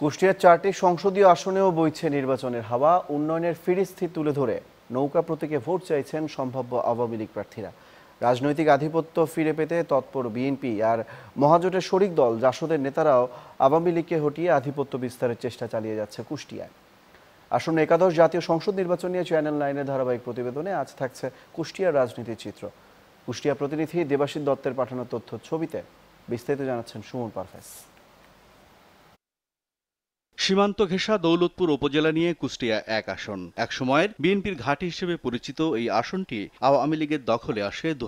কুষ্টিয়ার চারটি সংসদীয় আসনেও বইছে নির্বাচনের হাওয়া উন্নয়নের ফিরিস্থি তুলে ধরে নৌকা প্রতীকে ভোট চাইছেন সম্ভাব্য আওয়ামী লীগ প্রার্থীরা রাজনৈতিক আধিপত্য ফিরে পেতে তৎপর বিএনপি আর মহাজোটের শরিক দল জাসদের নেতারাও আওয়ামী লীগকে হটিয়ে আধিপত্য বিস্তারের চেষ্টা চালিয়ে যাচ্ছে কুষ্টিয়ায় আসন্ন একাদশ জাতীয় সংসদ নির্বাচন নিয়ে চ্যানেল নাইনের ধারাবাহিক প্রতিবেদনে আজ থাকছে কুষ্টিয়ার রাজনীতির চিত্র কুষ্টিয়া প্রতিনিধি দেবাশিস দত্তের পাঠানো তথ্য ছবিতে বিস্তারিত জানাচ্ছেন সুমন পারফেস সীমান্ত ঘেঁষা দৌলতপুর উপজেলা নিয়ে কুষ্টিয়া এক আসন একসময়ের বিএনপির ঘাটি হিসেবে পরিচিত এই আসনটি আওয়ামী লীগের দখলে আসে দু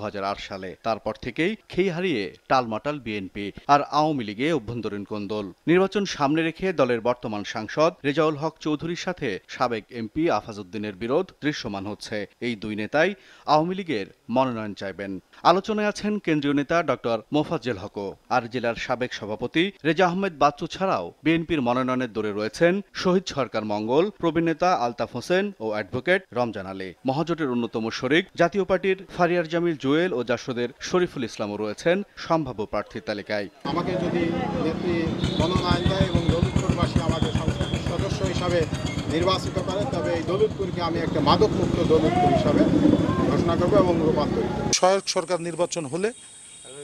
সালে তারপর থেকেই খেই হারিয়ে টালমাটাল বিএনপি আর আওয়ামী লীগে অভ্যন্তরীণ কোন্দল নির্বাচন সামনে রেখে দলের বর্তমান সাংসদ রেজাউল হক চৌধুরীর সাথে সাবেক এমপি আফাজউদ্দিনের বিরোধ দৃশ্যমান হচ্ছে এই দুই নেতাই আওয়ামী লীগের মনোনয়ন চাইবেন আলোচনায় আছেন কেন্দ্রীয় নেতা ডক্টর মোফাজ্জেল হকও আর জেলার সাবেক সভাপতি রেজা আহমেদ বাচ্চু ছাড়াও বিএনপির মনোনয়নের দূরে রয়েছেন শহীদ সরকার মঙ্গল প্রবীণ নেতা আলতাফ হোসেন ও অ্যাডভোকেট রমজান আলী মহাজোটের অন্যতম শরিক জাতীয় পার্টির ফারিয়ার জামিল জুয়েল ও জাসদের শরীফুল ইসলামও রয়েছেন সম্ভাব্য প্রার্থীর তালিকায় আমাকে যদি এবং আমাকে সদস্য হিসাবে নির্বাচিত করে তবে এই দলিতপুরকে আমি একটা মাদক মুক্ত দলিতপুর হিসাবে ঘোষণা করবো এবং রূপান্তরিত সহায়ক সরকার নির্বাচন হলে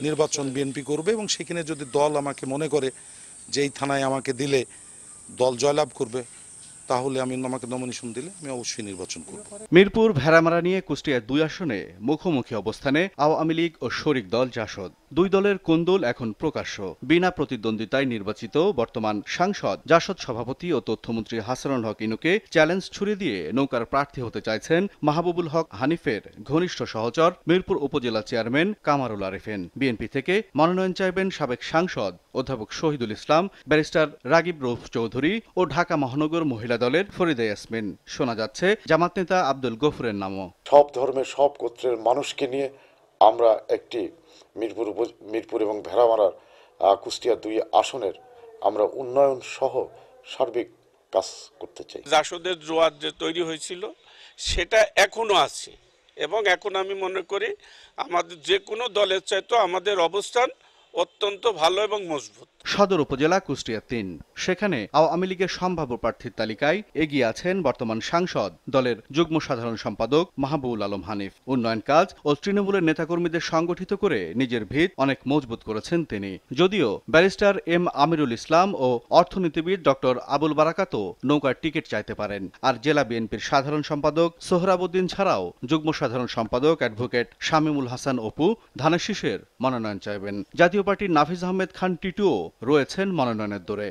নির্বাচন বিএনপি করবে এবং সেখানে যদি দল আমাকে মনে করে যে এই থানায় আমাকে দিলে দল জয়লাভ করবে তাহলে আমি আমাকে নমিনেশন দিলে আমি অবশ্যই নির্বাচন করব মিরপুর ভেড়ামারা নিয়ে কুষ্টিয়ার দুই আসনে মুখোমুখি অবস্থানে আওয়ামী লীগ ও শরিক দল জাসদ দুই দলের কোন্দল এখন প্রকাশ্য বিনা প্রতিদ্বন্দ্বিতায় নির্বাচিত বর্তমান সাংসদ জাসদ সভাপতি ও তথ্যমন্ত্রী হাসানুল হক ইনুকে চ্যালেঞ্জ ছুড়ে দিয়ে নৌকার প্রার্থী হতে চাইছেন মাহবুবুল হক হানিফের ঘনিষ্ঠ সহচর মিরপুর উপজেলা চেয়ারম্যান কামারুল আরিফেন বিএনপি থেকে মনোনয়ন চাইবেন সাবেক সাংসদ অধ্যাপক শহীদুল ইসলাম ব্যারিস্টার রাগিব রৌফ চৌধুরী ও ঢাকা মহানগর মহিলা দলের ফরিদা ইয়াসমিন শোনা যাচ্ছে জামাত নেতা আব্দুল গফুরের নামও সব ধর্মের সব গোত্রের মানুষকে নিয়ে আমরা একটি মিরপুর মিরপুর এবং ভেড়ামারার কুষ্টিয়া দুই আসনের আমরা উন্নয়ন সহ সার্বিক কাজ করতে চাই জাসদের জোয়ার যে তৈরি হয়েছিল সেটা এখনও আছে এবং এখন আমি মনে করি আমাদের যে কোনো দলের চাইতো আমাদের অবস্থান অত্যন্ত ভালো এবং মজবুত সদর উপজেলা কুষ্টিয়া তিন সেখানে আওয়ামী লীগের সম্ভাব্য প্রার্থীর তালিকায় এগিয়ে আছেন বর্তমান সাংসদ দলের যুগ্ম সাধারণ সম্পাদক মাহবুল আলম হানিফ উন্নয়ন কাজ ও তৃণমূলের নেতাকর্মীদের সংগঠিত করে নিজের ভিত অনেক মজবুত করেছেন তিনি যদিও ব্যারিস্টার এম আমিরুল ইসলাম ও অর্থনীতিবিদ ডক্টর আবুল বারাকাতও নৌকার টিকিট চাইতে পারেন আর জেলা বিএনপির সাধারণ সম্পাদক সোহরাবুদ্দিন ছাড়াও যুগ্ম সাধারণ সম্পাদক অ্যাডভোকেট শামিমুল হাসান অপু ধানের শীষের মনোনয়ন চাইবেন জাতীয় পার্টির নাফিজ আহমেদ খান টিটুও রয়েছেন মনোনয়নের দৌড়ে